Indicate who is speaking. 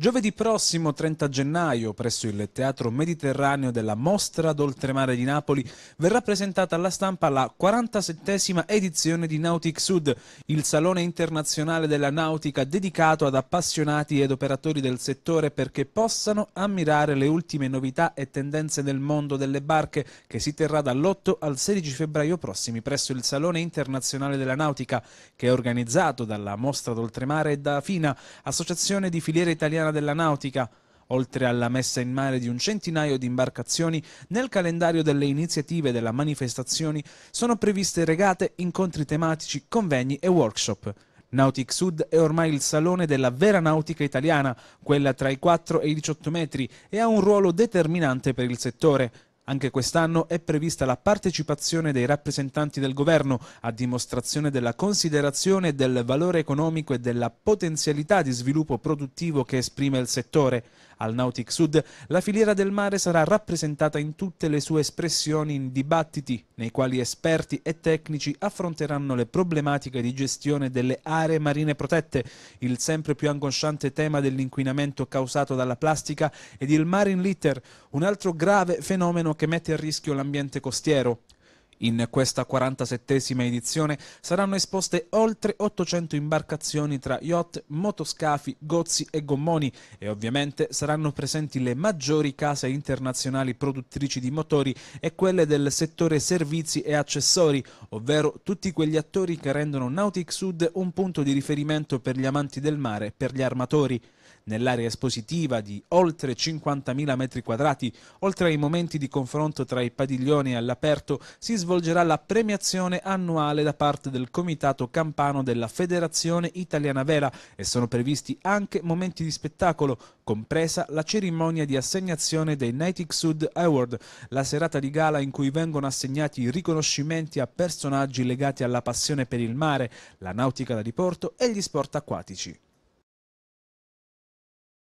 Speaker 1: Giovedì prossimo 30 gennaio presso il Teatro Mediterraneo della Mostra d'Oltremare di Napoli verrà presentata alla stampa la 47esima edizione di Nautic Sud, il salone internazionale della nautica dedicato ad appassionati ed operatori del settore perché possano ammirare le ultime novità e tendenze del mondo delle barche che si terrà dall'8 al 16 febbraio prossimi presso il Salone Internazionale della Nautica che è organizzato dalla Mostra d'Oltremare e da FINA, Associazione di Filiera Italiana italiana della nautica, oltre alla messa in mare di un centinaio di imbarcazioni, nel calendario delle iniziative e delle manifestazioni sono previste regate, incontri tematici, convegni e workshop. Nautic Sud è ormai il salone della vera nautica italiana, quella tra i 4 e i 18 metri, e ha un ruolo determinante per il settore. Anche quest'anno è prevista la partecipazione dei rappresentanti del governo a dimostrazione della considerazione del valore economico e della potenzialità di sviluppo produttivo che esprime il settore. Al Nautic Sud la filiera del mare sarà rappresentata in tutte le sue espressioni in dibattiti, nei quali esperti e tecnici affronteranno le problematiche di gestione delle aree marine protette, il sempre più angosciante tema dell'inquinamento causato dalla plastica ed il marine litter, un altro grave fenomeno che mette a rischio l'ambiente costiero. In questa 47esima edizione saranno esposte oltre 800 imbarcazioni tra yacht, motoscafi, gozzi e gommoni e ovviamente saranno presenti le maggiori case internazionali produttrici di motori e quelle del settore servizi e accessori, ovvero tutti quegli attori che rendono Nautic Sud un punto di riferimento per gli amanti del mare e per gli armatori. Nell'area espositiva di oltre 50.000 m2, oltre ai momenti di confronto tra i padiglioni all'aperto, si svolge svolgerà la premiazione annuale da parte del Comitato Campano della Federazione Italiana Vela e sono previsti anche momenti di spettacolo, compresa la cerimonia di assegnazione dei Natick Sud Award, la serata di gala in cui vengono assegnati riconoscimenti a personaggi legati alla passione per il mare, la nautica da diporto e gli sport acquatici.